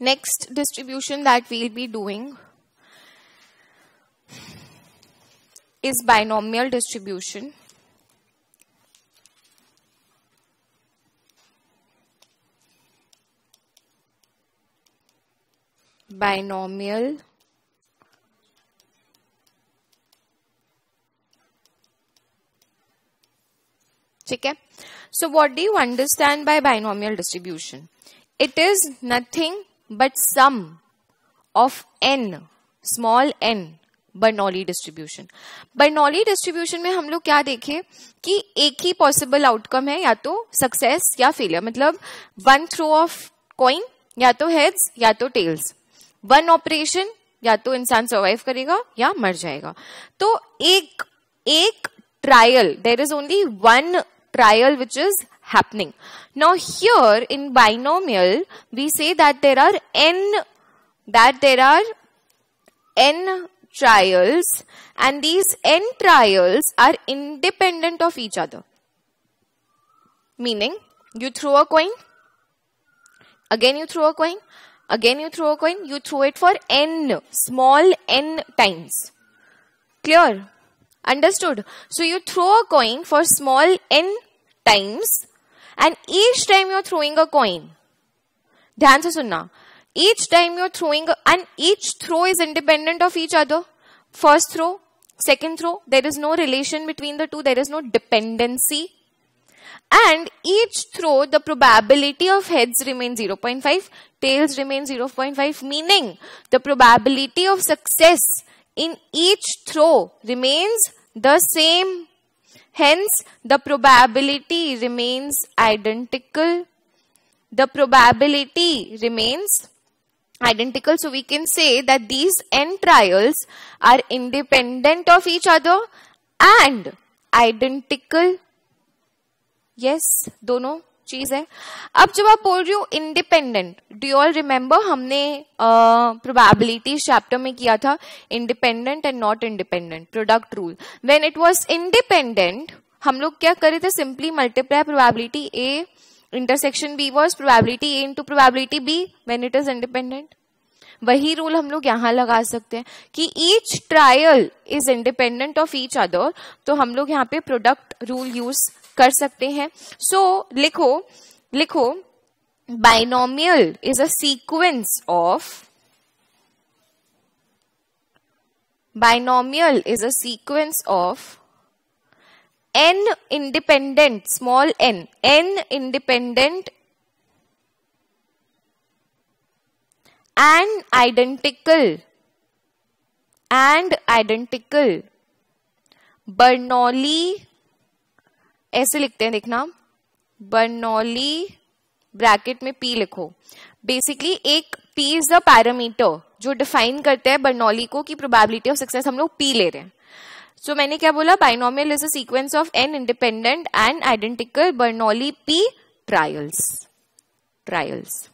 next distribution that we'll be doing is binomial distribution. binomial so what do you understand by binomial distribution it is nothing but sum of n small n Bernoulli distribution Bernoulli distribution में हम लोग क्या देखें कि एक ही possible outcome है या तो सक्सेस या फेलियर मतलब वन थ्रो ऑफ कॉइन या तो हेड्स या तो टेल्स वन ऑपरेशन या तो इंसान सर्वाइव करेगा या मर जाएगा तो एक एक trial there is only one trial which is happening. Now here in binomial, we say that there are n, that there are n trials and these n trials are independent of each other. Meaning, you throw a coin, again you throw a coin, again you throw a coin, you throw it for n, small n times. Clear? Understood? So you throw a coin for small n times and each time you're throwing a coin, dhyan se sunna, each time you're throwing, a, and each throw is independent of each other. First throw, second throw, there is no relation between the two, there is no dependency. And each throw, the probability of heads remains 0.5, tails remains 0.5, meaning the probability of success in each throw remains the same. Hence, the probability remains identical. The probability remains identical. So, we can say that these n trials are independent of each other and identical. Yes, dono चीज है अब जब आप बोल रही हूँ independent do all remember हमने probability chapter में किया था independent and not independent product rule when it was independent हम लोग क्या करे थे simply multiply probability A intersection B was probability A into probability B when it is independent वही रूल हम लोग यहाँ लगा सकते हैं कि each trial is independent of each other तो हम लोग यहाँ पे प्रोडक्ट रूल यूज कर सकते हैं सो so, लिखो लिखो binomial is a sequence of binomial is a sequence of n independent small n n independent and identical and identical Bernoulli ऐसे लिखते हैं देखना बर्नौली ब्रैकेट में पी लिखो बेसिकली एक पी इज द पैरामीटर जो डिफाइन करते हैं बर्नौली को कि प्रोबेबिलिटी ऑफ सक्सेस हम लोग पी ले रहे हैं सो so, मैंने क्या बोला binomial is a sequence of n independent and identical Bernoulli P trials trials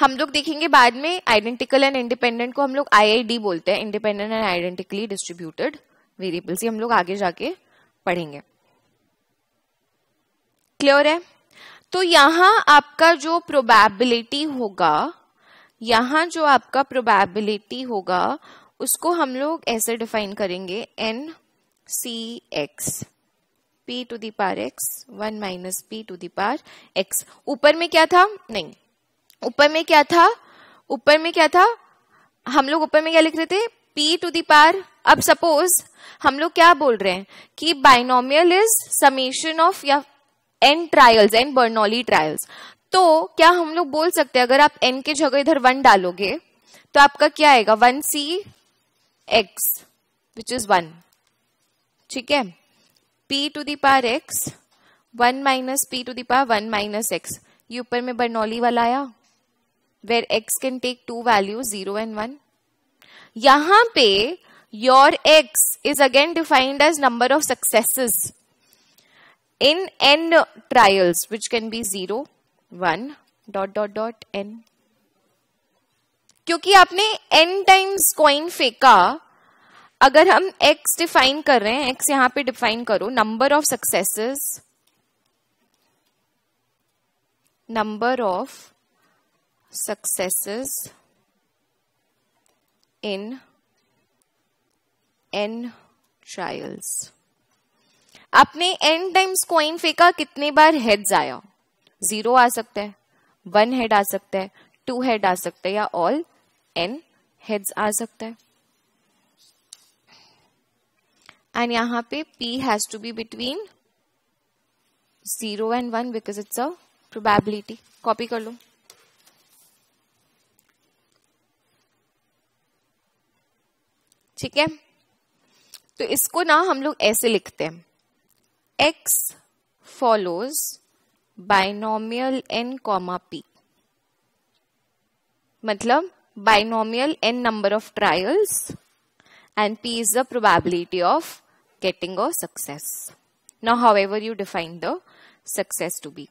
हम लोग देखेंगे बाद में आइडेंटिकल एंड इंडिपेंडेंट को हम लोग आई बोलते हैं independent and identically distributed variables ये हम लोग आगे जाके पढ़ेंगे क्लियर है तो यहां आपका जो प्रोबेबिलिटी होगा यहां जो आपका प्रोबेबिलिटी होगा उसको हम लोग ऐसे डिफाइन करेंगे n C x p to the power x one minus P to the power x ऊपर में क्या था नहीं ऊपर में क्या था ऊपर में क्या था हम लोग ऊपर में क्या लिख रहे थे पी टू पार अब सपोज हम लोग क्या बोल रहे हैं कि बाइनोमियल इज समेशन ऑफ या n trials n Bernoulli trials तो क्या हम लोग बोल सकते हैं अगर आप एन के जगह इधर वन डालोगे तो आपका क्या आएगा one C x which is one ठीक है p to power x one minus P to the one minus x ये ऊपर में बर्नौली वाला आया where x can take two value zero and one यहां पे your x is again defined as number of successes in n trials which can be zero one dot dot dot n क्योंकि आपने N times coin फेंका अगर हम x define कर रहे हैं x यहां पे डिफाइन करो number of successes number of successes in n trials आपने n टाइम्स कॉइन फेंका कितने बार हेड्स आया जीरो आ सकता है वन हेड आ सकता है टू हेड आ सकता है या ऑल n हेड्स आ सकता है एंड यहां पे p has to be between zero and one because it's a probability copy कर लो ठीक है तो इसको ना हम लोग ऐसे लिखते हैं x follows binomial n comma p मतलब binomial n number of trials and p is the probability of getting a success now however you define the success to be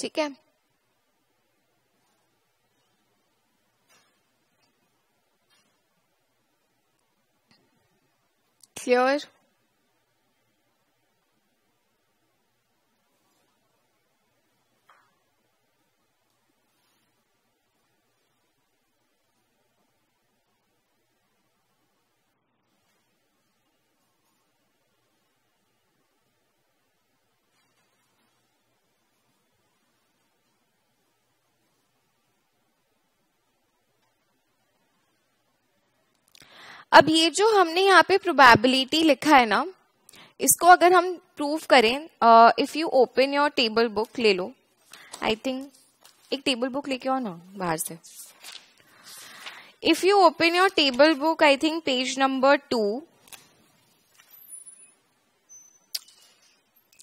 ठीक है क्लियर अब ये जो हमने यहाँ पे प्रोबेबिलिटी लिखा है ना इसको अगर हम प्रूव करें if you open your table book ले लो आई थिंक एक टेबल बुक लेके आओ ना बाहर से if you open your table book I think page number two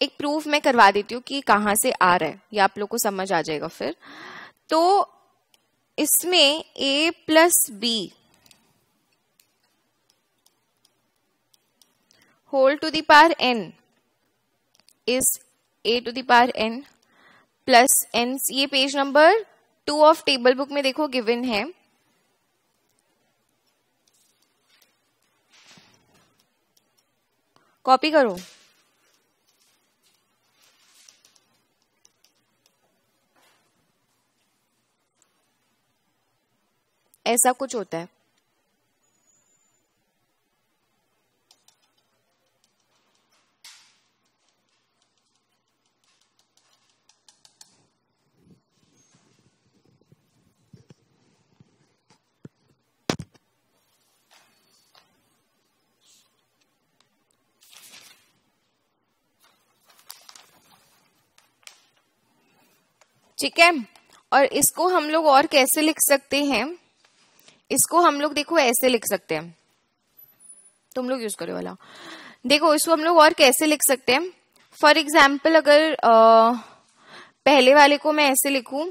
एक प्रूफ मैं करवा देती हूँ कि कहाँ से आ रहा है ये आप लोग को समझ आ जाएगा फिर तो इसमें A plus B whole to power n is A to power n plus n ये page number two of table book में देखो गिवन है कॉपी करो ऐसा कुछ होता है ठीक है और इसको हम लोग और कैसे लिख सकते हैं इसको हम लोग देखो ऐसे लिख सकते हैं तुम लोग यूज करो वाला देखो इसको हम लोग और कैसे लिख सकते हैं फॉर एग्जाम्पल अगर आ, पहले वाले को मैं ऐसे लिखूं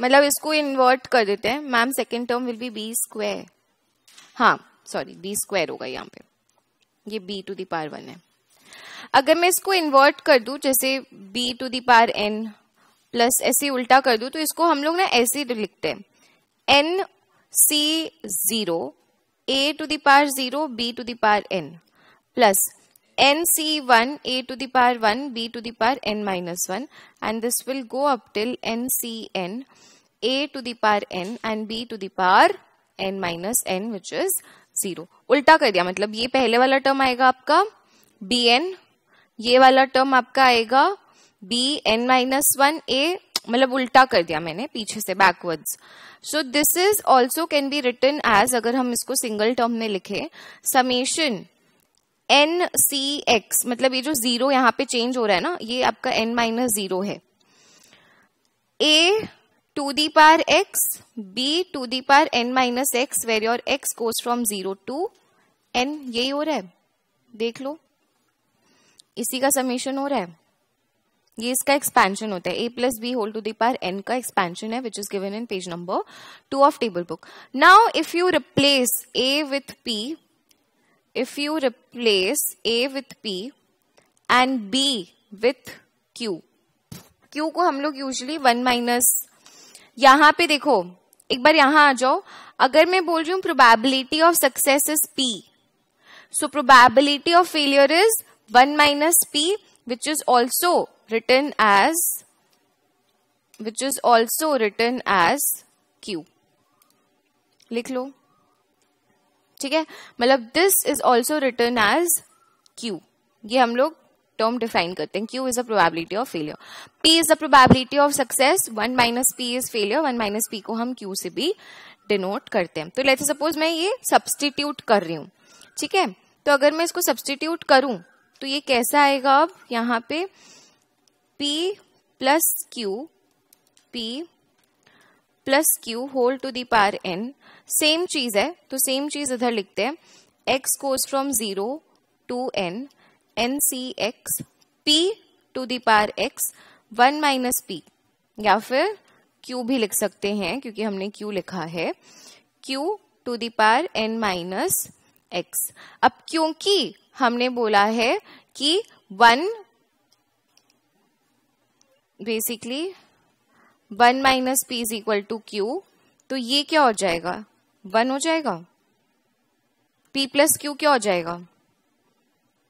मतलब इसको इन्वर्ट कर देते हैं ma'am second term will be B square हाँ सॉरी बी स्क्वायर होगा यहाँ पे ये बी टू दावर वन है अगर मैं इसको इन्वर्ट कर दू जैसे b to the power n plus ऐसे उल्टा कर दू तो इसको हम लोग ना ऐसे लिखते हैं n c zero a to the power zero b to the power n plus n c one a to the power 1 b to the power n minus 1 and this will go up till n c n a to the power n and b to the power n minus उल्टा कर दिया मतलब ये पहले वाला term आएगा आपका B N ये वाला टर्म आपका आएगा b n minus one a मतलब उल्टा कर दिया मैंने पीछे से backwards so this is also can be written as अगर हम इसको सिंगल टर्म में लिखे समेशन एन सी एक्स मतलब ये जो जीरो यहाँ पे चेंज हो रहा है ना ये आपका एन माइनस जीरो है a to the power x b to the power n minus x where your x goes from zero to n यही हो रहा है देख लो इसी का समीशन हो रहा है ये इसका एक्सपेंशन होता है a plus B whole to power n का एक्सपेंशन है which is given in page number two of table book now if you replace a with p if you replace A with P and B with Q. Q को हम लोग usually one minus यहाँ पे देखो एक बार यहाँ आ जाओ अगर मैं बोल रही हूँ probability of success is P. So probability of failure is 1 minus P which is also written as which is also written as Q. लिख लो ठीक है मतलब this is also written as q ये हम लोग टर्म डिफाइन करते हैं q is a probability of failure p is a probability of success one minus P is failure one minus p को हम क्यू से भी डिनोट करते हैं तो लेट्स सपोज मैं ये सब्सटीट्यूट कर रही हूँ ठीक है तो अगर मैं इसको सब्सटीट्यूट करूँ तो ये कैसा आएगा अब यहाँ पे p plus q p plus q whole to the power n same चीज है तो सेम चीज इधर लिखते हैं x goes from zero to n n C x p to the power x one minus p या फिर क्यू भी लिख सकते हैं क्योंकि हमने क्यू लिखा है q to the power n minus x अब क्योंकि हमने बोला है कि one basically one minus P is equal to q तो ये क्या हो जाएगा वन हो जाएगा p प्लस क्यू क्या हो जाएगा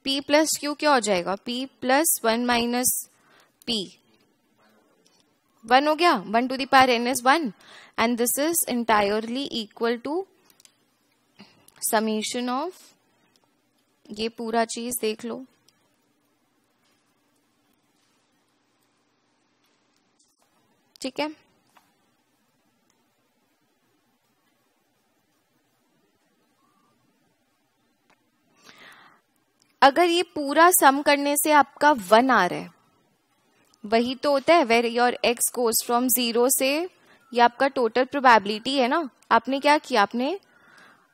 p प्लस क्यू क्या हो जाएगा p plus one minus p one हो गया one to the power n is one and this is entirely equal to summation of ये पूरा चीज देख लो ठीक है अगर ये पूरा सम करने से आपका वन आ रहा है वही तो होता है where your x goes from zero से ये आपका टोटल प्रोबेबिलिटी है ना आपने क्या किया आपने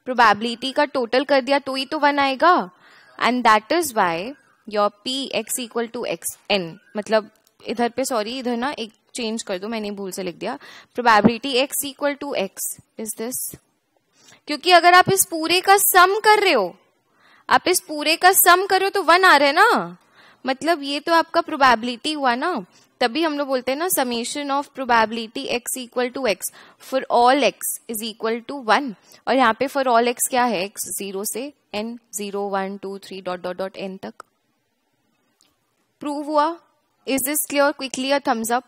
प्रोबेबिलिटी का टोटल कर दिया तो ही तो वन आएगा and that is why your p x equal to x n मतलब इधर पे सॉरी इधर ना एक चेंज कर दो मैंने भूल से लिख दिया probability x equal to x is this क्योंकि अगर आप इस पूरे का सम कर रहे हो आप इस पूरे का सम करो तो वन आ रहा है ना मतलब ये तो आपका प्रोबेबिलिटी हुआ ना तभी हम लोग बोलते हैं ना summation of probability x equal to x for all x is equal to one और यहाँ पे फॉर ऑल एक्स क्या है एक्स जीरो से n zero one two three dot dot dot n तक प्रूव हुआ is this clear quickly a thumbs up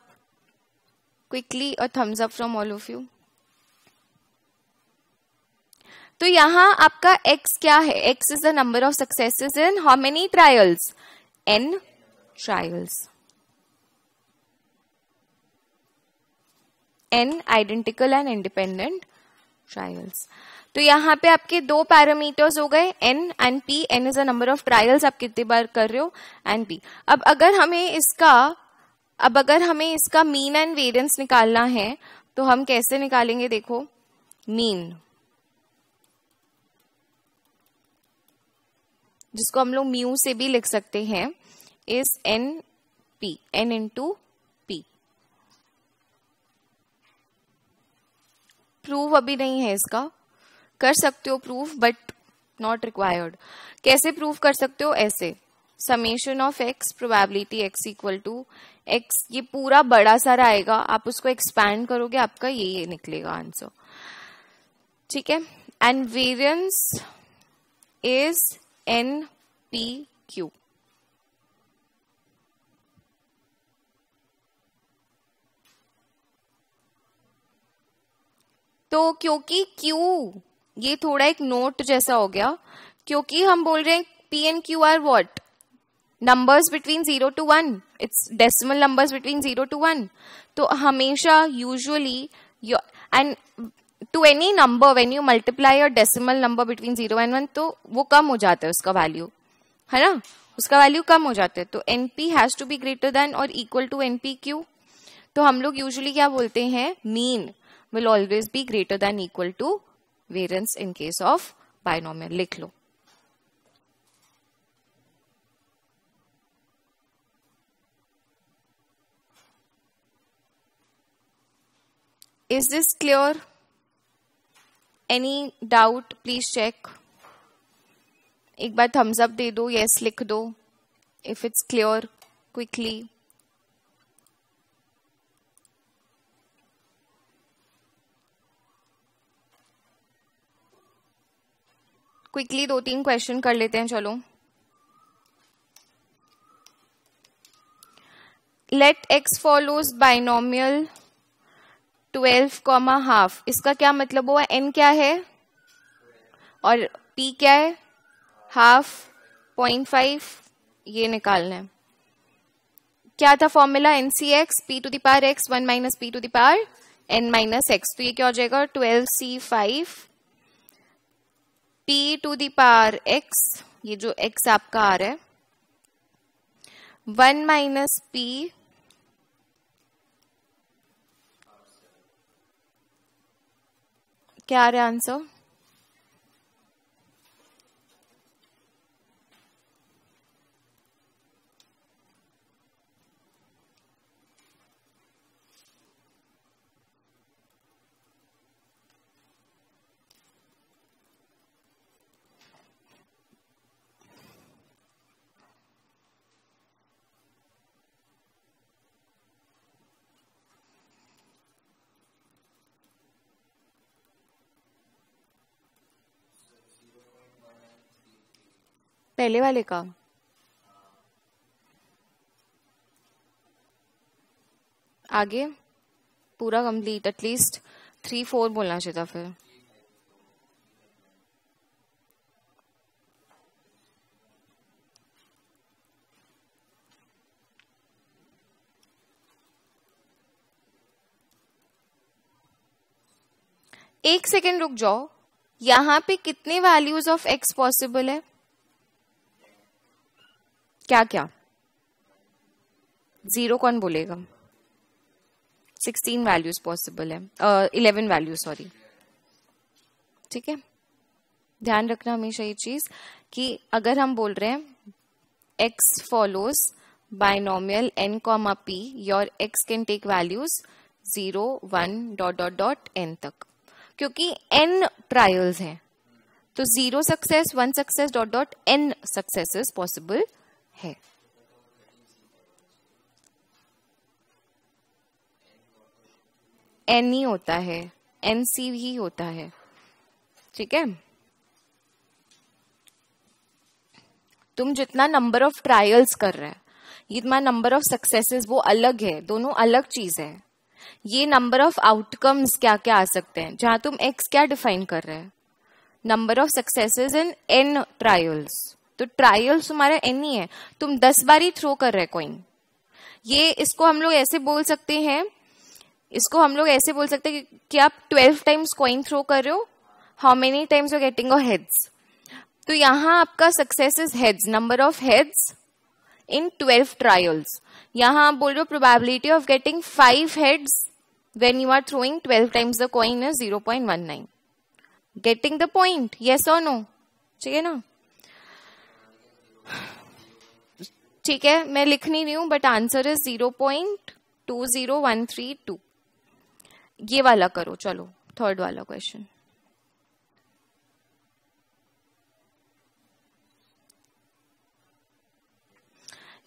quickly a thumbs up from all of you तो यहाँ आपका x क्या है x is the number of successes in how many trials n trials n identical and independent trials तो यहाँ पे आपके दो पैरामीटर्स हो गए n and p n is the number of trials आप कितनी बार कर रहे हो एंड p अब अगर हमें इसका अब अगर हमें इसका मीन एंड वेरियंस निकालना है तो हम कैसे निकालेंगे देखो मीन जिसको हम लोग म्यू से भी लिख सकते हैं is n p n into to पी प्रूफ अभी नहीं है इसका कर सकते हो प्रूफ बट नॉट रिक्वायर्ड कैसे प्रूफ कर सकते हो ऐसे summation of x probability x equal to x ये पूरा बड़ा सारा आएगा आप उसको एक्सपैंड करोगे आपका ये ये निकलेगा आंसर ठीक है and variance is n p q तो क्योंकि Q ये थोड़ा एक नोट जैसा हो गया क्योंकि हम बोल रहे हैं p and q are what numbers between zero to one it's decimal numbers between zero to one तो हमेशा usually and to any number when you multiply और decimal number between zero and one तो वो कम हो जाता है उसका value है ना उसका वैल्यू कम हो जाता है तो n p has to be greater than और इक्वल टू एनपी क्यू तो हम लोग यूजली क्या बोलते हैं mean will always be greater than equal to variance in case of binomial लिख लो is this clear any doubt please check एक बार थम्स अप दे दो यस लिख दो if it's clear quickly quickly दो तीन क्वेश्चन कर लेते हैं चलो let x follows binomial twelve comma half इसका क्या मतलब हुआ एन क्या है और पी क्या है हाफ पॉइंट फाइव ये निकालना है क्या था formula n C x p to the power x one minus P to the power n minus x तो ये क्या हो जाएगा twelve c five p to the power x ये जो एक्स आपका आ रहा है वन माइनस पी क्या आ रहा आंसर पहले वाले का आगे पूरा कंप्लीट एटलीस्ट थ्री फोर बोलना चाहिए था फिर एक सेकेंड रुक जाओ यहां पे कितने वैल्यूज ऑफ एक्स पॉसिबल है क्या क्या जीरो कौन बोलेगा सिक्सटीन वैल्यूज पॉसिबल है इलेवन वैल्यू सॉरी ठीक है ध्यान रखना हमेशा ये चीज कि अगर हम बोल रहे हैं x follows binomial n comma p your x can take values zero one dot dot dot n तक क्योंकि n ट्रायल्स हैं तो zero success one success dot dot n success possible है एन ही होता है एन सी ही होता है ठीक है तुम जितना नंबर ऑफ ट्रायल्स कर रहे हैं जितना नंबर ऑफ सक्सेसेस वो अलग है दोनों अलग चीज है ये नंबर ऑफ आउटकम्स क्या क्या आ सकते हैं जहां तुम एक्स क्या डिफाइन कर रहे हैं number of successes in n trials तो ट्रायल्स हमारा एन ही है तुम दस बार ही थ्रो कर रहे कॉइन ये इसको हम लोग ऐसे बोल सकते हैं इसको हम लोग ऐसे बोल सकते हैं कि आप ट्वेल्व टाइम्स कॉइन थ्रो कर रहे हो how many times you getting और हेड्स तो यहां आपका success is heads number of heads in twelve trials यहां आप बोल रहे हो probability of getting five heads when you throwing twelve times the coin is zero point one nine getting the point yes or no ठीक है ना ठीक है मैं लिख नहीं रही हूं but answer is zero point two zero one three two ये वाला करो चलो थर्ड वाला क्वेश्चन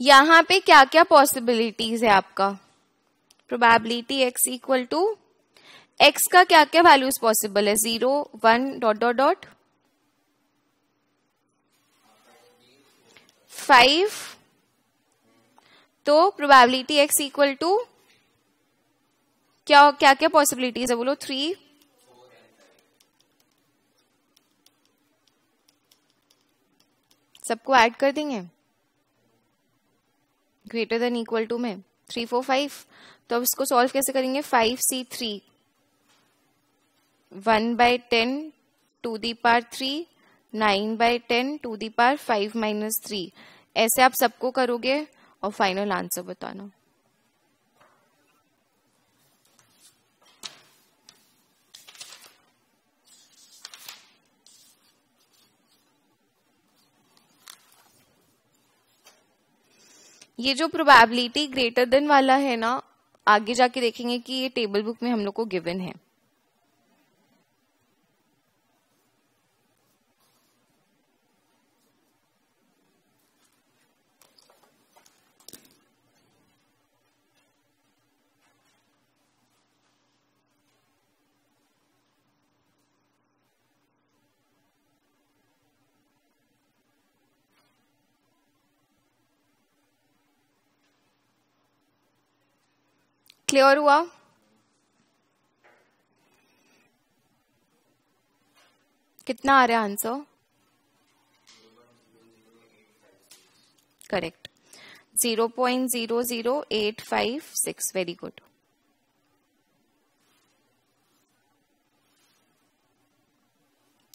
यहां पे क्या क्या पॉसिबिलिटीज है आपका probability x equal to x का क्या क्या वैल्यूज पॉसिबल है zero one dot dot dot five तो प्रोबेबिलिटी एक्स इक्वल टू क्या क्या क्या पॉसिबिलिटीज है बोलो थ्री सबको ऐड कर देंगे ग्रेटर देन इक्वल टू में थ्री फोर फाइव तो अब इसको सॉल्व कैसे करेंगे five c three one by ten to the power three nine by ten to the power five minus three ऐसे आप सबको करोगे और फाइनल आंसर बताना ये जो प्रोबेबिलिटी ग्रेटर देन वाला है ना आगे जाके देखेंगे कि ये टेबल बुक में हम लोग को गिवन है क्लियर हुआ कितना आ रहा है answer correct zero point zero zero eight five six very good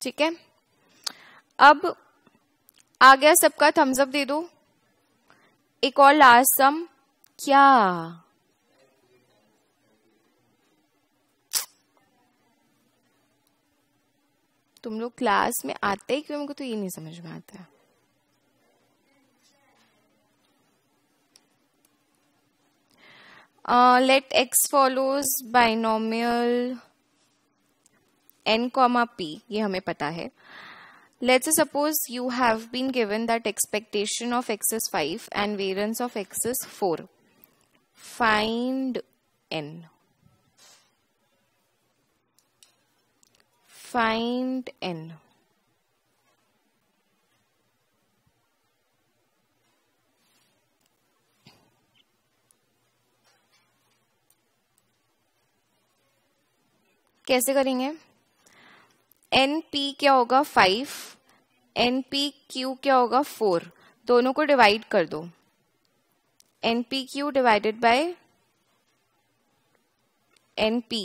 ठीक है अब आ गया सबका थम्सअप दे दो एक और लास्ट सम क्या तुम लोग क्लास में आते ही क्यों मेरे को तो ये नहीं समझ में आता let x follows binomial n comma p ये हमें पता है let's suppose you have been given that expectation of x is five and variance of x is four find n find n. कैसे करेंगे एन पी क्या होगा फाइव एन पी क्यू क्या होगा फोर दोनों को डिवाइड कर दो n p q divided by n p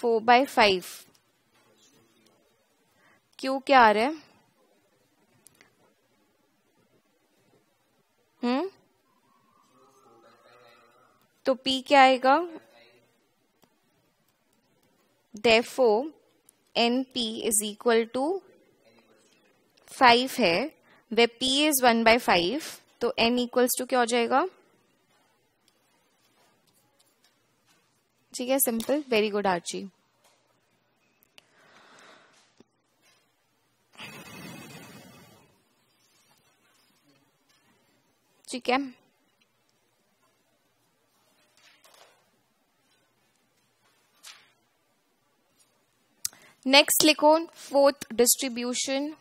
four by five q क्या आ रहा है हम्म तो पी क्या आएगा डेफो n p is equal to five है वे P is one by five तो एन इक्वल्स टू क्या हो जाएगा ठीक है सिंपल वेरी गुड आर्ची ठीक है नेक्स्ट लिखो fourth distribution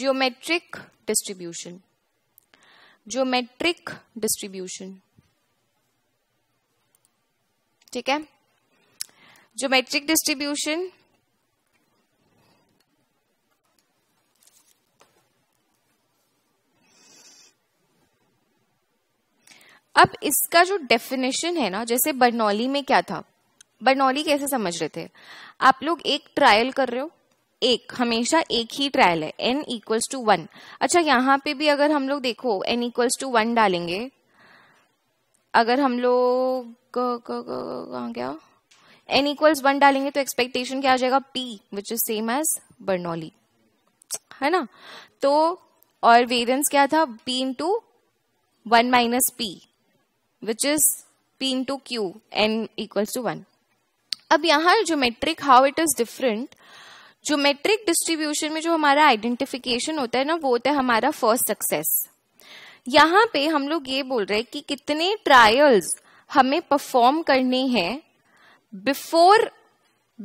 geometric distribution geometric distribution ठीक है ज्योमेट्रिक डिस्ट्रीब्यूशन अब इसका जो डेफिनेशन है ना जैसे बर्नौली में क्या था बर्नौली कैसे समझ रहे थे आप लोग एक ट्रायल कर रहे हो एक हमेशा एक ही ट्रायल है एन इक्वल्स टू वन अच्छा यहां पे भी अगर हम लोग देखो एन इक्वल्स टू वन डालेंगे अगर हम लोग कहा गया एन इक्वल्स वन डालेंगे तो एक्सपेक्टेशन क्या आ जाएगा p which is same as Bernoulli है ना तो और वेरियंस क्या था p to one minus p which is p to q n equals to one अब geometric how it is different geometric distribution में जो हमारा आइडेंटिफिकेशन होता है ना वो होता है हमारा फर्स्ट सक्सेस यहाँ पे हम लोग ये बोल रहे हैं कि कितने ट्रायल्स हमें परफॉर्म करने हैं before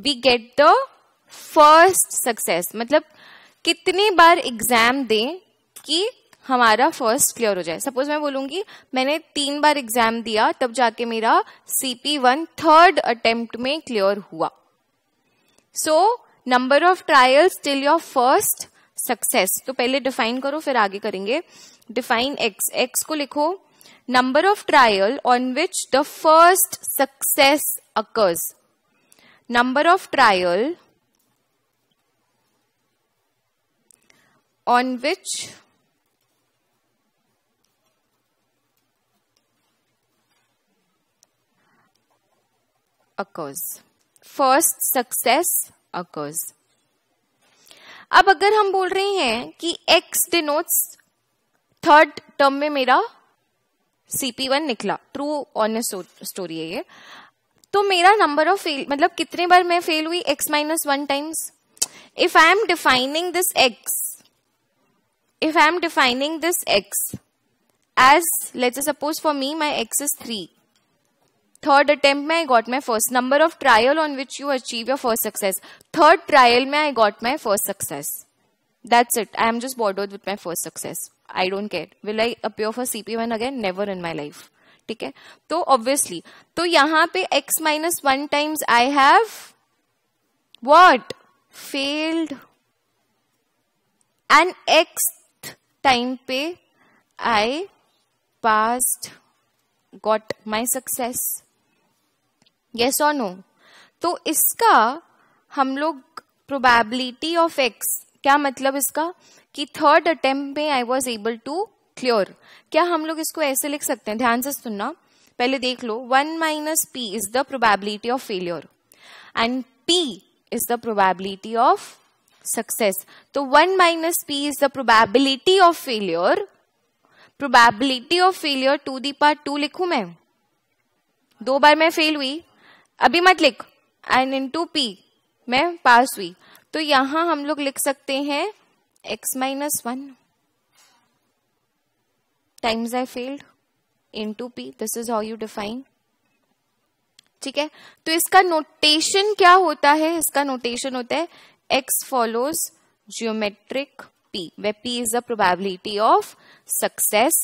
we get the first success मतलब कितनी बार एग्जाम दें कि हमारा फर्स्ट क्लियर हो जाए सपोज मैं बोलूंगी मैंने तीन बार एग्जाम दिया तब जाके मेरा सीपी वन थर्ड अटेम्प्ट में क्लियर हुआ so so, number of trials till your first success तो पहले डिफाइन करो फिर आगे करेंगे डिफाइन एक्स एक्स को लिखो number of trial on which the first success occurs number of trial on which occurs first success occurs. अब अगर हम बोल रहे हैं कि x डिनोट्स थर्ड टर्म में मेरा CP1 निकला ट्रू ऑनेस्ट स्टोरी है ये तो मेरा नंबर ऑफ फेल मतलब कितने बार मैं फेल हुई x minus one times if I am defining this x if I am defining this x as let's suppose for me my my x is 3 third attempt में I got my first number of trial on which you achieve your first success third trial में I got my first success that's it I am just bothered with my first success I don't care will I appear for CP one again never in my life ठीक है तो obviously तो यहां पे x minus one times I have what failed and x time पे I passed got my success yes और no तो इसका हम लोग प्रोबेबिलिटी ऑफ एक्स क्या मतलब इसका कि थर्ड अटेम्प्ट में I was able to clear क्या हम लोग इसको ऐसे लिख सकते हैं ध्यान से सुनना पहले देख लो one minus P is the probability of failure and P is the probability of success तो one minus P is the probability of failure probability of failure to the power two लिखू मैं दो बार मैं फेल हुई अभी मत लिख N into to P मैं पास हुई तो यहां हम लोग लिख सकते हैं X minus one times I failed in to P this is how you define ठीक है तो इसका नोटेशन क्या होता है इसका नोटेशन होता है X follows geometric P where P is the probability of success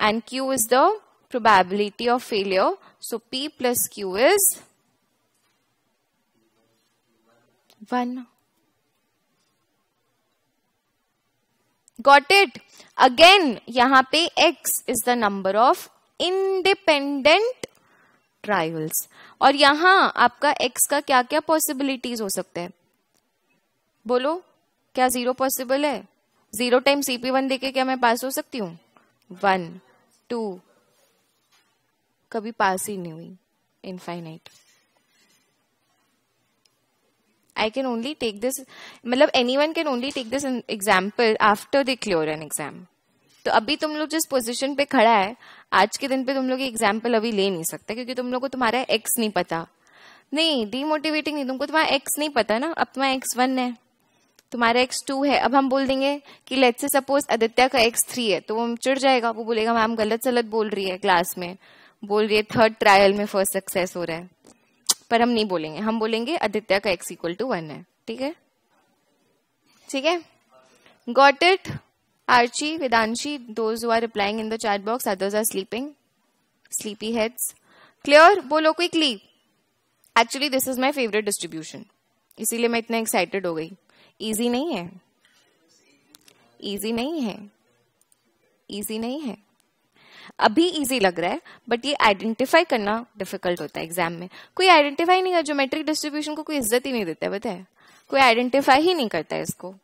and Q is the probability of failure so P plus Q is one got it again यहां पे x is the number of independent trials और यहां आपका x का क्या क्या possibilities हो सकते हैं बोलो क्या जीरो पॉसिबल है जीरो टाइम सीपी वन देके क्या मैं पास हो सकती हूं वन टू कभी पास ही नहीं हुई infinite I can only take this मतलब anyone can only take this example after the clear an exam तो अभी तुम लोग जिस पोजिशन पे खड़ा है आज के दिन पे तुम लोग एग्जाम्पल अभी ले नहीं सकते क्योंकि तुम लोग को तुम्हारा एक्स नहीं पता नहीं डीमोटिवेटिंग नहीं तुमको तुम्हारा एक्स नहीं पता ना अब तुम्हारा एक्स वन है तुम्हारा एक्स टू है अब हम बोल देंगे कि लेट्स से सपोज आदित्य का एक्स थ्री है तो वो चिड़ जाएगा वो बोलेगा मैम गलत सलत बोल रही है क्लास में बोल रही है थर्ड ट्रायल में फर्स्ट सक्सेस हो रहा है पर हम नहीं बोलेंगे हम बोलेंगे आदित्य का एक्स इक्वल टू वन है ठीक है ठीक है got it Archi Vedanshi those are replying in the chat box others are sleeping sleepy heads clear बोलो quickly actually this is my favourite distribution इसीलिए मैं इतना एक्साइटेड हो गई इजी नहीं है इजी नहीं है इजी नहीं है अभी इजी लग रहा है बट ये आइडेंटिफाई करना डिफिकल्ट होता है एग्जाम में कोई आइडेंटिफाई नहीं कर ज्योमेट्रिक डिस्ट्रीब्यूशन को कोई इज्जत ही नहीं देता है बताए कोई आइडेंटिफाई ही नहीं करता है इसको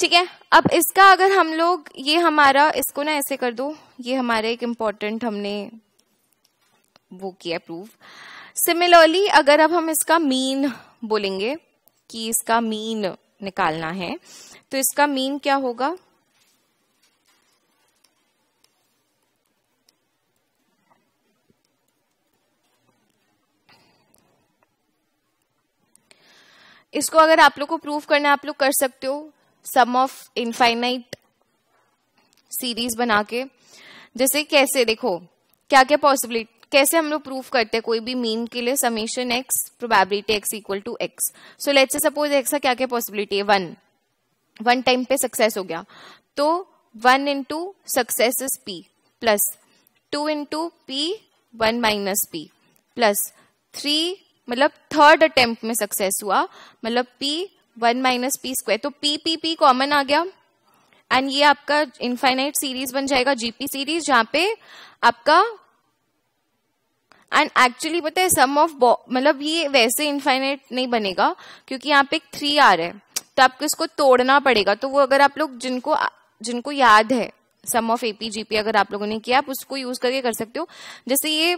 ठीक है अब इसका अगर हम लोग ये हमारा इसको ना ऐसे कर दो ये हमारे एक इम्पॉर्टेंट हमने वो किया प्रूव सिमिलरली अगर अब हम इसका मीन बोलेंगे कि इसका मीन निकालना है तो इसका मीन क्या होगा इसको अगर आप लोग को प्रूव करना है आप लोग कर सकते हो सम ऑफ इनफाइनाइट सीरीज बना के जैसे कैसे देखो क्या क्या पॉसिबिलिटी कैसे हम लोग प्रूफ करते हैं कोई भी मीन के लिए summation X probability x equal to X so let's say suppose X का क्या क्या पॉसिबिलिटी है वन वन टाइम पे सक्सेस हो गया तो one into success is P plus two into P one minus P plus three मतलब third attempt में सक्सेस हुआ मतलब P one minus P square तो पी पी पी कॉमन आ गया एंड ये आपका इनफाइनाइट सीरीज बन जाएगा जीपी सीरीज जहां पे आपका एंड एक्चुअली पता है सम ऑफ मतलब ये वैसे इनफाइनाइट नहीं बनेगा क्योंकि यहाँ पे एक थ्री आर है तो आपको इसको तोड़ना पड़ेगा तो वो अगर आप लोग जिनको जिनको याद है सम ऑफ एपी जीपी अगर आप लोगों ने किया आप उसको यूज करके कर सकते हो जैसे ये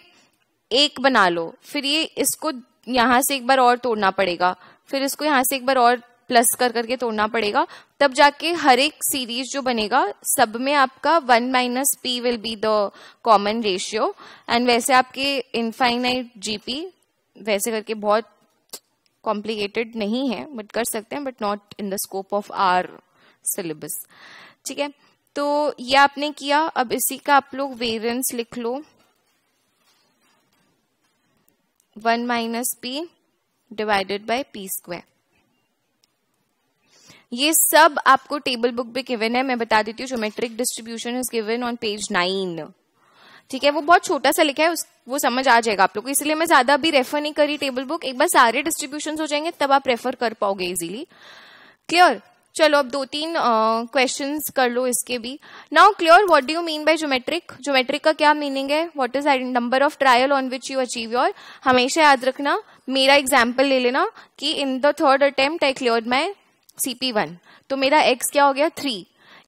एक बना लो फिर ये इसको यहां से एक बार और तोड़ना पड़ेगा फिर इसको यहां से एक बार और प्लस कर करके तोड़ना पड़ेगा तब जाके हर एक सीरीज जो बनेगा सब में आपका one minus P will be the common ratio and वैसे आपके इनफाइनाइट जीपी वैसे करके बहुत कॉम्प्लिकेटेड नहीं है बट कर सकते हैं but not in the scope of our syllabus ठीक है तो ये आपने किया अब इसी का आप लोग वेरियंस लिख लो one minus P divided by P square ये सब आपको टेबल बुक भी गिवन है मैं बता देती हूँ geometric distribution is given on page nine ठीक है वो बहुत छोटा सा लिखा है उस, वो समझ आ जाएगा आप लोग को इसलिए मैं ज्यादा अभी रेफर नहीं करी टेबल बुक एक बार सारे डिस्ट्रीब्यूशन हो जाएंगे तब आप रेफर कर पाओगे इजीली क्लियर चलो अब दो तीन क्वेश्चन uh, कर लो इसके भी now clear what do you mean by geometric geometric का क्या मीनिंग है what is number of trial on which you achieve your हमेशा याद रखना मेरा एग्जाम्पल ले लेना कि in the third attempt I clear my CP one वन तो मेरा एक्स क्या हो गया three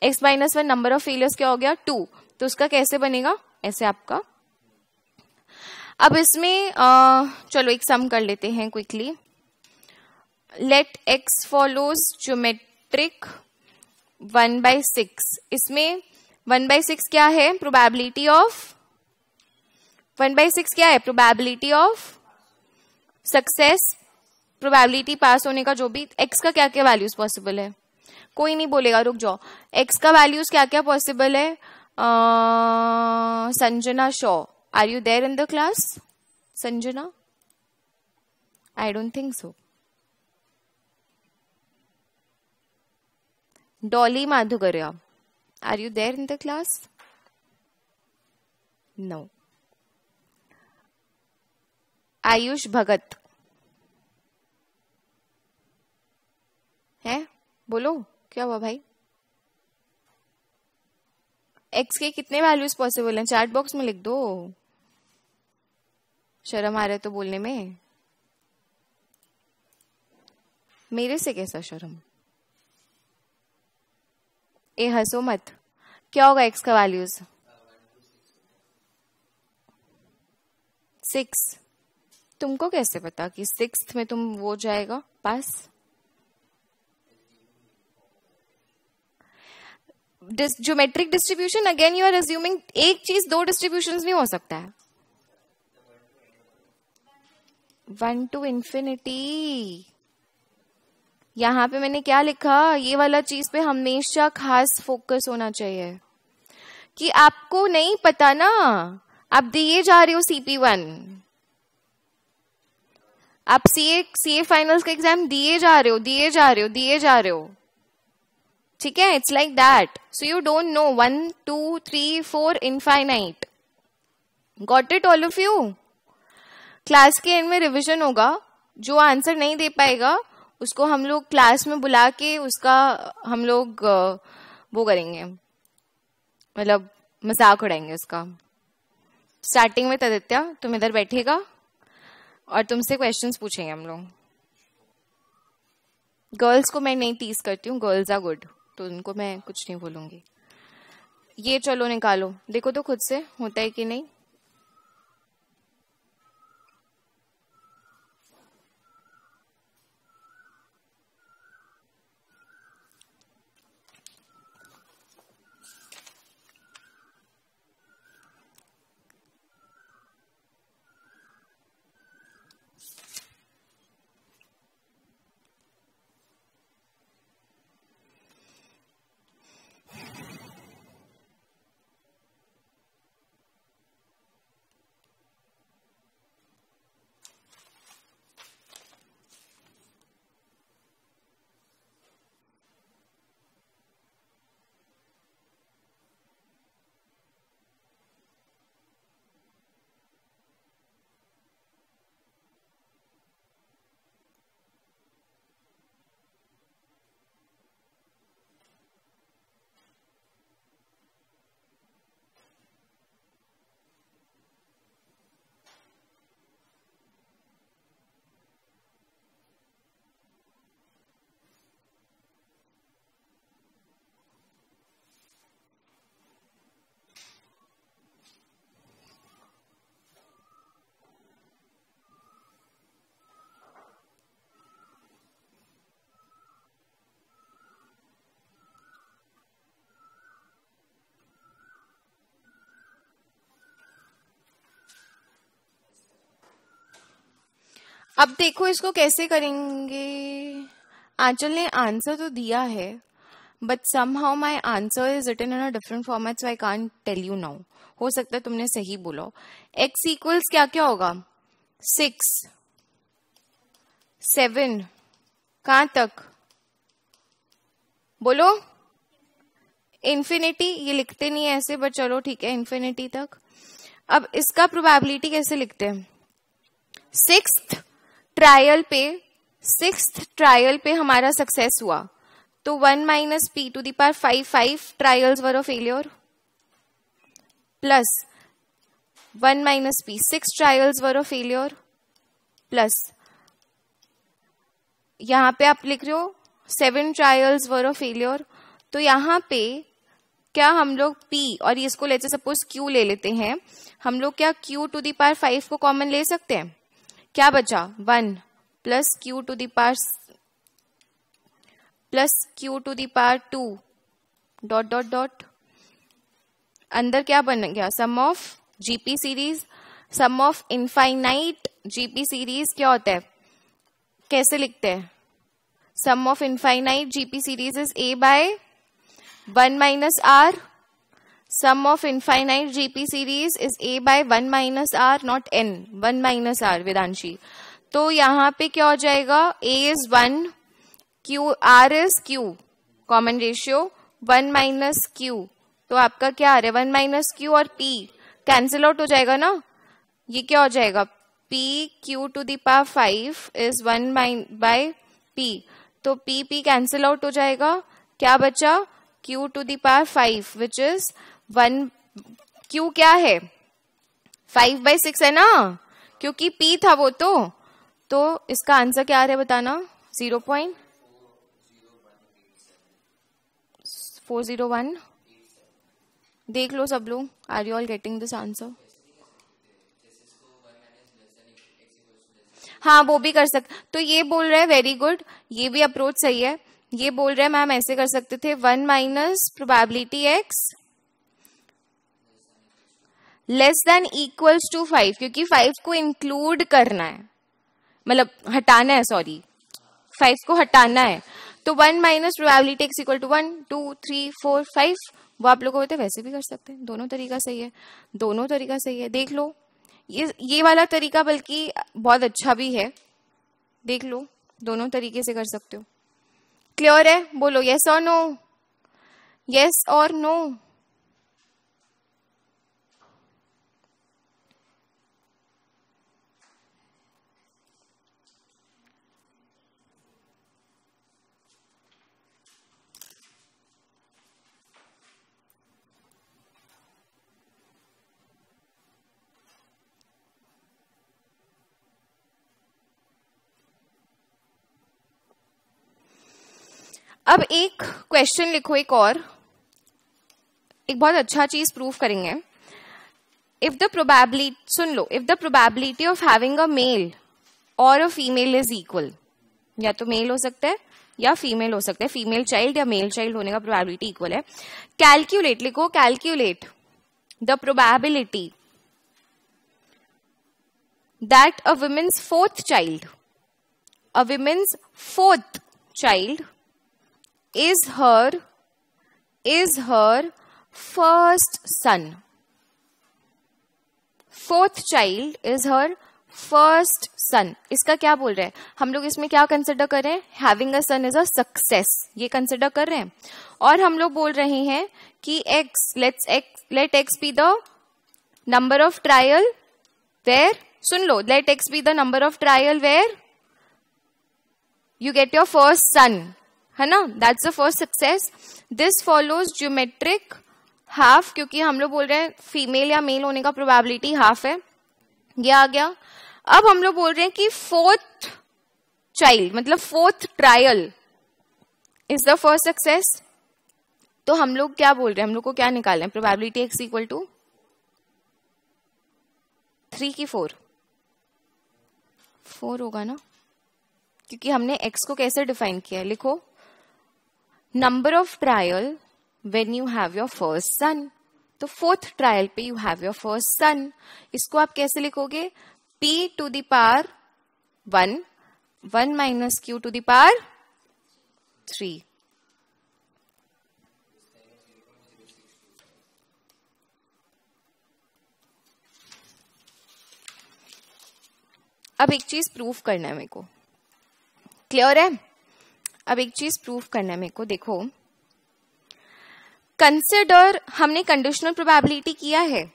X minus one number of failures क्या हो गया टू तो उसका कैसे बनेगा ऐसे आपका अब इसमें uh, चलो एक सम कर लेते हैं quickly let x follows geometric trick one by six इसमें वन बाई सिक्स क्या है probability of one by six क्या है probability of success probability pass होने का जो भी एक्स का क्या क्या वैल्यूज पॉसिबल है कोई नहीं बोलेगा रुक जाओ एक्स का वैल्यूज क्या क्या पॉसिबल है Sanjana Shaw are you there in the class Sanjana I don't think so Dolly Madhugarya. Are you there in the class? No. Ayush Bhagat है बोलो क्या हुआ भाई एक्स के कितने वैल्यूज पॉसिबल हैं चार्ट बॉक्स में लिख दो शर्म आ रहा है तो बोलने में मेरे से कैसा शर्म ए हंसो मत क्या होगा एक्स का वैल्यूज सिक्स तुमको कैसे पता कि सिक्स में तुम वो जाएगा pass geometric distribution again you are resuming एक चीज दो डिस्ट्रीब्यूशन भी हो सकता है वन टू इन्फिनिटी यहाँ पे मैंने क्या लिखा ये वाला चीज पे हमेशा खास फोकस होना चाहिए कि आपको नहीं पता ना आप दिए जा रहे हो सीपी वन आप सीए सीए फाइनल्स का एग्जाम दिए जा रहे हो दिए जा रहे हो दिए जा रहे हो ठीक है it's like that so you don't know one two three four infinite got it all of you class के एंड में रिविजन होगा जो आंसर नहीं दे पाएगा उसको हम लोग क्लास में बुला के उसका हम लोग वो करेंगे मतलब मजाक उड़ाएंगे उसका स्टार्टिंग में तदित्या तुम इधर बैठेगा और तुमसे क्वेश्चंस पूछेंगे हम लोग गर्ल्स को मैं नहीं टीस करती हूँ गर्ल्स आर गुड तो उनको मैं कुछ नहीं बोलूंगी ये चलो निकालो देखो तो खुद से होता है कि नहीं अब देखो इसको कैसे करेंगे आंचल ने आंसर तो दिया है but somehow my answer is written in a different format so I can tell you now हो सकता है तुमने सही बोला एक्स इक्वल्स क्या क्या होगा सिक्स सेवन कहां तक बोलो इन्फिनिटी ये लिखते नहीं है ऐसे बट चलो ठीक है इन्फिनिटी तक अब इसका प्रोबेबिलिटी कैसे लिखते हैं सिक्स ट्रायल पे सिक्स ट्रायल पे हमारा सक्सेस हुआ तो one minus P to the power five five trials were failure plus one minus P six trials were failure plus यहाँ पे आप लिख रहे हो seven trials were of failure तो यहाँ पे क्या हम लोग P और इसको लेते सपोज Q ले लेते हैं हम लोग क्या Q to the power five को कॉमन ले सकते हैं क्या बचा one plus Q to power plus Q to the power two dot dot dot अंदर क्या बन गया sum of GP series sum of infinite GP series क्या होता है कैसे लिखते हैं sum of infinite GP series is A by one minus R sum of infinite GP series is A by 1 minus R not N 1 minus R Vidanshi तो यहाँ पे क्या हो जाएगा A is one Q R is Q common ratio one minus Q तो आपका क्या आ रहा है वन माइनस क्यू और P कैंसिल आउट हो जाएगा ना ये क्या हो जाएगा P Q to the power five is one by P तो P P कैंसिल आउट हो जाएगा क्या बचा Q to the power five which is one Q क्या है फाइव बाई सिक्स है ना क्योंकि पी था वो तो तो इसका आंसर क्या आ रहा है बताना zero point four zero one देख लो सब लोग are you all getting this answer हाँ वो भी कर सकते तो ये बोल रहे हैं वेरी गुड ये भी अप्रोच सही है ये बोल रहे हैं मैम ऐसे कर सकते थे one minus probability X less than equals to five क्योंकि फाइव को इंक्लूड करना है मतलब हटाना है सॉरी फाइव को हटाना है तो one minus probability x equal to one two three four five वो आप लोग होते वैसे भी कर सकते हैं दोनों तरीका सही है दोनों तरीका सही है देख लो ये ये वाला तरीका बल्कि बहुत अच्छा भी है देख लो दोनों तरीके से कर सकते हो क्लियर है बोलो यस और नो यस और नो अब एक क्वेश्चन लिखो एक और एक बहुत अच्छा चीज प्रूव करेंगे इफ द प्रोबेबिलिटी सुन लो if the probability of having a male और अ फीमेल इज इक्वल या तो मेल हो सकता है या फीमेल हो सकता है फीमेल चाइल्ड या मेल चाइल्ड होने का प्रोबेबिलिटी इक्वल है कैलक्यूलेट लिखो calculate the probability that a women's fourth child a women's fourth child is her is her first son. Fourth child is her first son इसका क्या बोल रहे हैं हम लोग इसमें क्या कंसिडर कर रहे हैं having a son is a success ये कंसिडर कर रहे हैं और हम लोग बोल रहे हैं कि X let's X let X be the number of trial where सुन लो let X be the number of trial where you get your first son है ना that's the first success this follows geometric half क्योंकि हम लोग बोल रहे हैं फीमेल या मेल होने का प्रोबेबिलिटी हाफ है ये आ गया अब हम लोग बोल रहे हैं कि फोर्थ चाइल्ड मतलब fourth trial is the first success तो हम लोग क्या बोल रहे हैं हम लोग को क्या निकालना है probability x equal to three की फोर फोर होगा ना क्योंकि हमने एक्स को कैसे डिफाइन किया है लिखो number of trial when you have your first son तो फोर्थ ट्रायल पे you have your first son इसको आप कैसे लिखोगे P to the power one one minus Q to the power three अब एक चीज प्रूफ करना है मेरे को क्लियर है अब एक चीज प्रूफ करना है मेरे को देखो कंसिडर हमने कंडीशनल प्रोबेबिलिटी किया है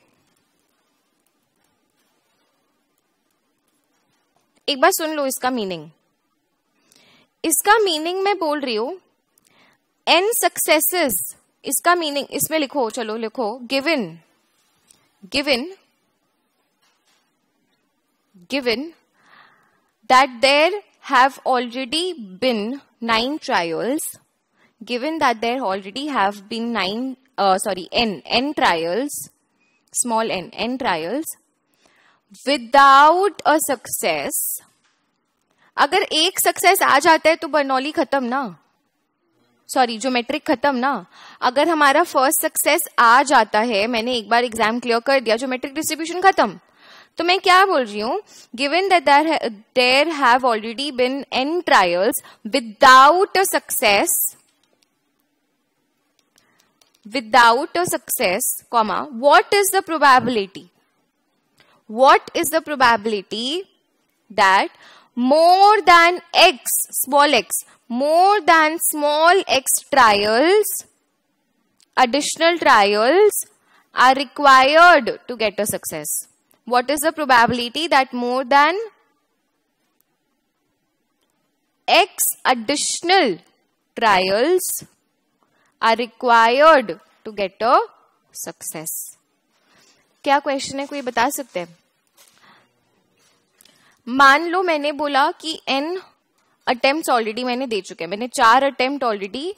एक बार सुन लो इसका मीनिंग इसका मीनिंग मैं बोल रही हूं एन सक्सेसेस इसका मीनिंग इसमें लिखो चलो लिखो given given given that there have already been nine trials, given that there already have been nine, uh, sorry, n, n trials, small n, n trials, without a success, अगर एक success आ जाता है तो Bernoulli खत्म ना sorry geometric खत्म ना अगर हमारा फर्स्ट सक्सेस आ जाता है मैंने एक बार एग्जाम क्लियर कर दिया ज्योमेट्रिक डिस्ट्रीब्यूशन खत्म तो मैं क्या बोल रही हूँ given that there there have already been N trials without without a success comma what is the probability what is the probability that more than x small x more than small x trials additional trials are required to get a success what is the probability that more than x additional trials are required to get a success क्या question है कोई बता सकते हैं मान लो मैंने बोला कि n अटेम्प्ट ऑलरेडी मैंने दे चुके हैं मैंने चार अटेम्प्ट ऑलरेडी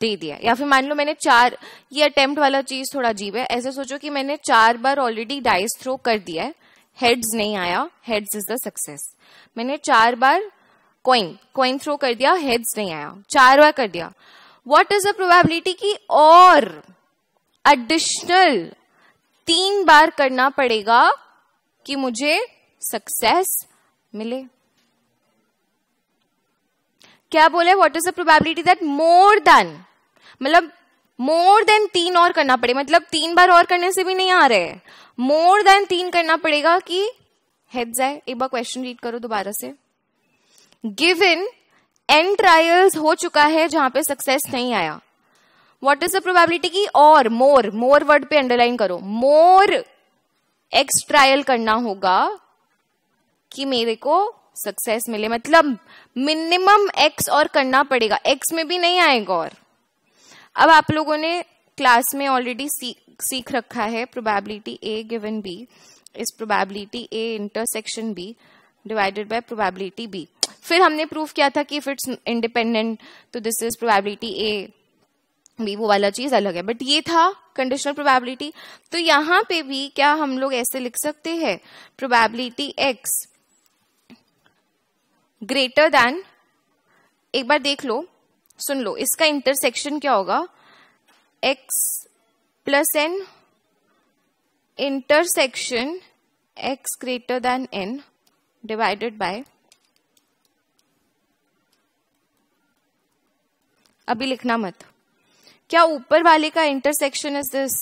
दे दिया या फिर मान लो मैंने चार ये अटेम्प्ट वाला चीज थोड़ा अजीब है ऐसे सोचो कि मैंने चार बार ऑलरेडी डाइस थ्रो कर दिया है हेड्स नहीं आया हेड्स इज द सक्सेस मैंने चार बार कॉइन कॉइन थ्रो कर दिया हेड्स नहीं आया चार बार कर दिया व्हाट इज द प्रोबेबिलिटी की और एडिशनल तीन बार करना पड़ेगा कि मुझे सक्सेस मिले क्या बोले what is the probability that more than मतलब मोर देन तीन और करना पड़ेगा मतलब तीन बार और करने से भी नहीं आ रहे मोर देन तीन करना पड़ेगा कि हेड जाए एक बार क्वेश्चन रीड करो दोबारा से गिव इन एन ट्रायल्स हो चुका है जहां पे सक्सेस नहीं आया व्हाट इज द प्रोबेबिलिटी की और मोर मोर वर्ड पे अंडरलाइन करो मोर एक्स ट्रायल करना होगा कि मेरे को सक्सेस मिले मतलब मिनिमम एक्स और करना पड़ेगा एक्स में भी नहीं आएगा और अब आप लोगों ने क्लास में ऑलरेडी सीख रखा है probability A given B is probability A intersection B divided by probability B फिर हमने प्रूव किया था कि इफ इट्स इंडिपेंडेंट तो this is probability A B वो वाला चीज अलग है बट ये था कंडीशनल प्रोबेबिलिटी तो यहाँ पे भी क्या हम लोग ऐसे लिख सकते हैं प्रोबेबिलिटी एक्स ग्रेटर देन एक बार देख लो सुन लो इसका इंटरसेक्शन क्या होगा X plus N intersection X greater than N divided by अभी लिखना मत क्या ऊपर वाले का intersection is this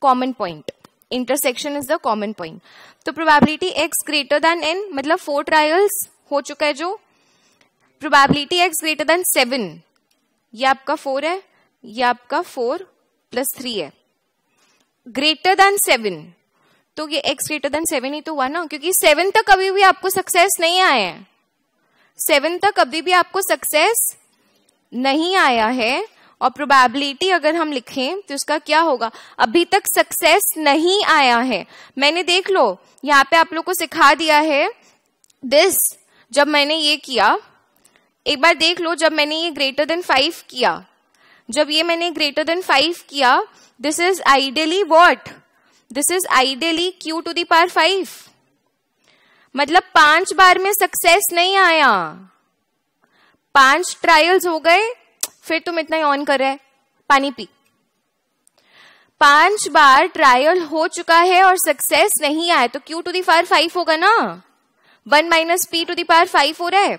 common point intersection is the common point तो probability x greater than N मतलब फोर ट्रायल्स हो चुका है जो probability x greater than seven ये आपका फोर है ये आपका फोर प्लस थ्री है ग्रेटर देन सेवन तो ये एक्स ग्रेटर देन सेवन ही तो हुआ ना क्योंकि सेवन तक कभी भी आपको सक्सेस नहीं आया है सेवन तक कभी भी आपको सक्सेस नहीं आया है और प्रोबेबिलिटी अगर हम लिखें तो उसका क्या होगा अभी तक सक्सेस नहीं आया है मैंने देख लो यहाँ पे आप लोग को सिखा दिया है दिस जब मैंने ये किया एक बार देख लो जब मैंने ये ग्रेटर देन फाइव किया जब ये मैंने ग्रेटर देन फाइव किया this is ideally what this is ideally Q to power five मतलब पांच बार में सक्सेस नहीं आया पांच ट्रायल्स हो गए फिर तुम इतना ही ऑन कर रहे पानी पी पांच बार ट्रायल हो चुका है और सक्सेस नहीं आया तो क्यू टू पार फाइव होगा ना one minus P to the power five हो रहा है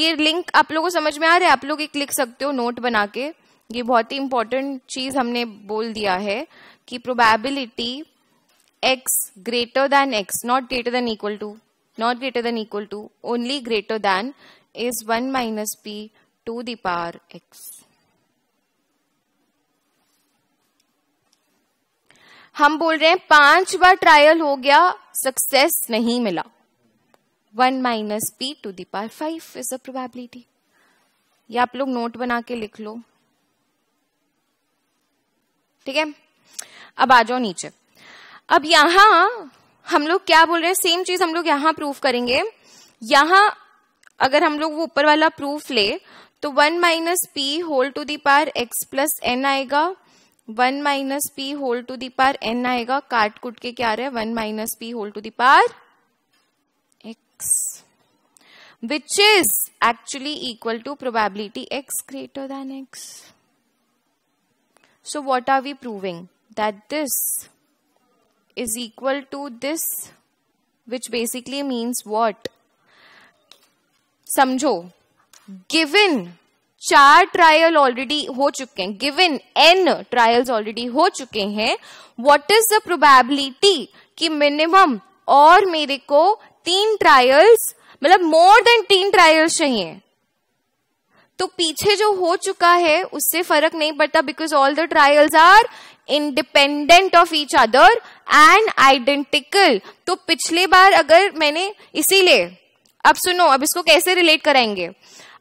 ये लिंक आप लोगों को समझ में आ रहा है आप लोग एक लिख सकते हो नोट बना के ये बहुत ही इंपॉर्टेंट चीज हमने बोल दिया है कि probability x greater than X not greater than equal to not greater than equal to only greater than is one minus P to the power x. हम बोल रहे हैं पांच बार ट्रायल हो गया सक्सेस नहीं मिला one minus P to the power five is a probability ये आप लोग नोट बना के लिख लो ठीक है अब आ जाओ नीचे अब यहां हम लोग क्या बोल रहे हैं सेम चीज हम लोग यहां प्रूफ करेंगे यहां अगर हम लोग वो ऊपर वाला प्रूफ ले तो 1 minus P whole to the power x plus n आएगा one minus P whole to the power n आएगा काट कुट के क्या रहे 1 minus P whole to the power x which is actually equal to probability x greater than x so what are we proving that this is equal to this which basically means what समझो given चार trial already हो चुके हैं given an trials already हो चुके हैं what is the probability कि minimum और मेरे को तीन ट्रायल्स मतलब मोर देन तीन ट्रायल्स चाहिए तो पीछे जो हो चुका है उससे फर्क नहीं पड़ता because all the trials are independent of each other and identical तो पिछले बार अगर मैंने इसीलिए अब सुनो अब इसको कैसे रिलेट कराएंगे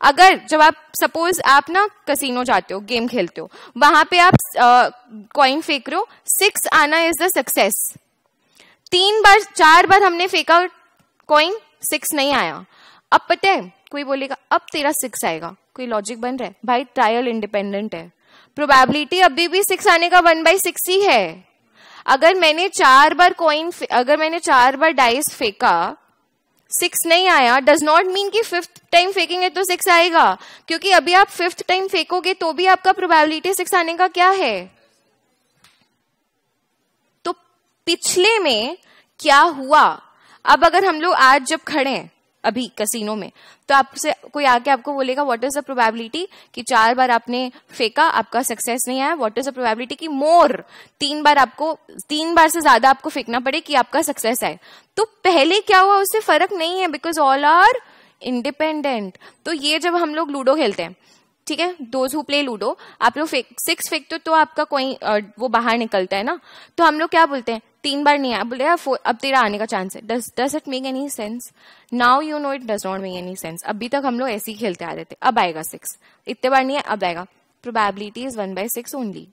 अगर जब आप सपोज आप ना कसिनो जाते हो गेम खेलते हो वहां पे आप कॉइन फेंक रहे हो सिक्स आना इज द सक्सेस तीन बार चार बार हमने फेंका कॉइन सिक्स नहीं आया अब पता है कोई बोलेगा अब तेरा सिक्स आएगा कोई लॉजिक बन रहा है भाई ट्रायल इंडिपेंडेंट है प्रोबेबिलिटी अभी भी सिक्स आने का वन बाई सिक्स ही है अगर मैंने चार बार कॉइन अगर मैंने चार बार डाइस फेंका सिक्स नहीं आया डज नॉट मीन कि फिफ्थ टाइम फेंकेंगे तो सिक्स आएगा क्योंकि अभी आप फिफ्थ टाइम फेंकोगे तो भी आपका प्रोबेबिलिटी सिक्स आने का क्या है तो पिछले में क्या हुआ अब अगर हम लोग आज जब खड़े हैं अभी कसिनो में तो आपसे कोई आके आपको बोलेगा व्हाट इज द प्रोबेबिलिटी कि चार बार आपने फेंका आपका सक्सेस नहीं आया व्हाट इज द प्रोबेबिलिटी कि मोर तीन बार आपको तीन बार से ज्यादा आपको फेंकना पड़े कि आपका सक्सेस आए तो पहले क्या हुआ उससे फर्क नहीं है बिकॉज ऑल आर इंडिपेंडेंट तो ये जब हम लोग लूडो खेलते हैं ठीक है दोज हु प्ले लूडो आप लोग फेक सिक्स फेंकते हो तो आपका कोई वो बाहर निकलता है ना तो हम लोग क्या बोलते हैं तीन बार नहीं आया बोले अब तेरा आने का चांस है does it make any sense now you know it does not make any sense अभी तक हम लोग ऐसे ही खेलते आ रहे थे अब आएगा सिक्स इतने बार नहीं है अब आएगा probability is one by six only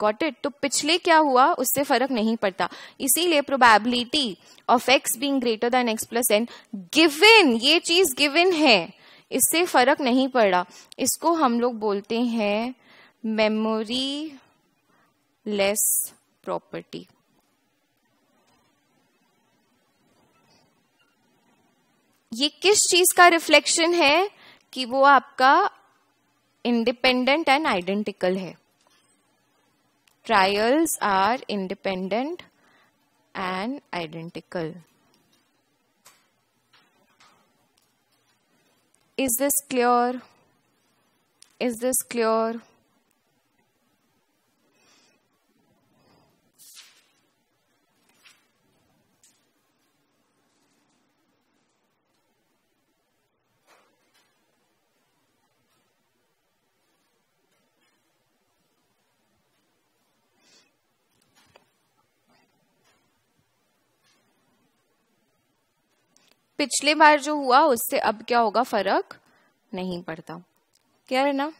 got it तो पिछले क्या हुआ उससे फर्क नहीं पड़ता इसीलिए probability of x being greater than x plus n given ये चीज गिवन है इससे फर्क नहीं पड़ा इसको हम लोग बोलते हैं मेमोरी less property ये किस चीज का रिफ्लेक्शन है कि वो आपका इंडिपेंडेंट एंड आइडेंटिकल है trials are independent and identical is this clear is this clear पिछले बार जो हुआ उससे अब क्या होगा फर्क नहीं पड़ता क्या है ना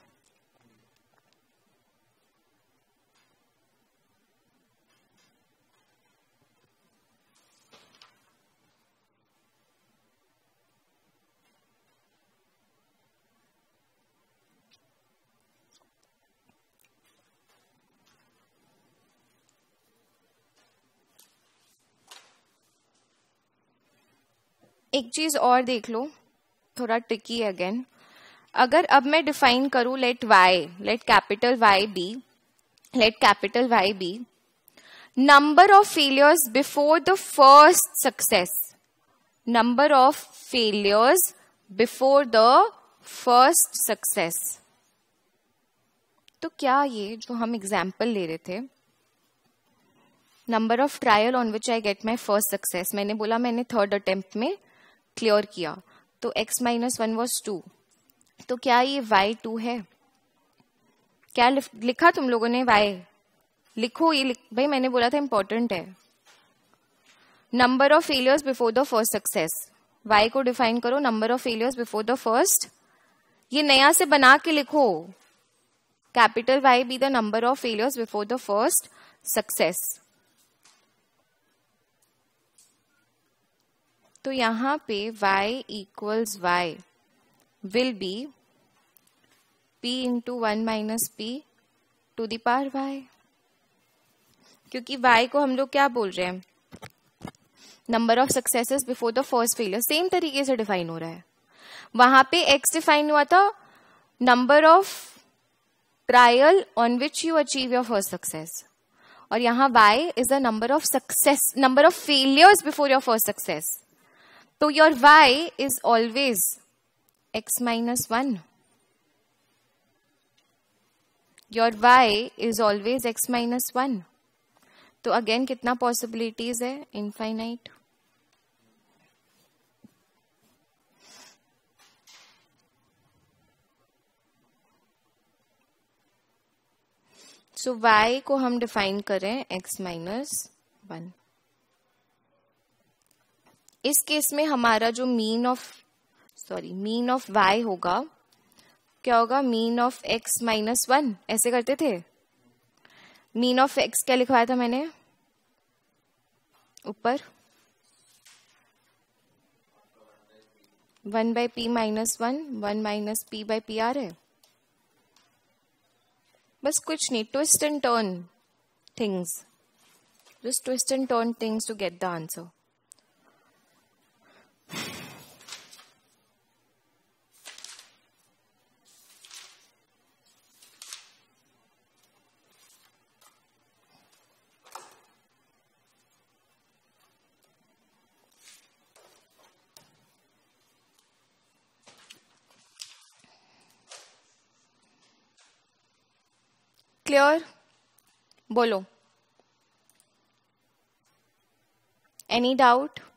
एक चीज और देख लो थोड़ा ट्रिकी अगेन अगर अब मैं डिफाइन करूं let Y let capital Y be let capital Y be number of failures before the first success number of failures before the first success तो क्या ये जो हम एग्जाम्पल ले रहे थे number of trial on which I get my first success मैंने बोला मैंने थर्ड अटेम्प्ट में क्लियर किया तो x minus one was two तो क्या ये y टू है क्या लिखा तुम लोगों ने y लिखो ये लिख, भाई मैंने बोला था इंपॉर्टेंट है number of failures before the first success y को डिफाइन करो number of failures before the first ये नया से बना के लिखो capital y be the number of failures before the first success तो यहां पे y equals Y will be p into one minus P to the power y क्योंकि y को हम लोग क्या बोल रहे हैं number of successes before the first failure same तरीके से डिफाइन हो रहा है वहां पे x डिफाइन हुआ था number of trial on which you achieve your first success और यहां y is the number of success number of failures before your first success तो your Y is always x minus one your Y is always x minus one तो again कितना possibilities है infinite so so, y को हम define करें x minus one इस case में हमारा जो mean of sorry mean of Y होगा क्या होगा mean of x minus one ऐसे करते थे मीन ऑफ एक्स क्या लिखवाया था मैंने ऊपर one by P minus one one minus P by P आर है बस कुछ नहीं twist and turn things just twist and turn things to get the answer clear बोलो एनी डाउट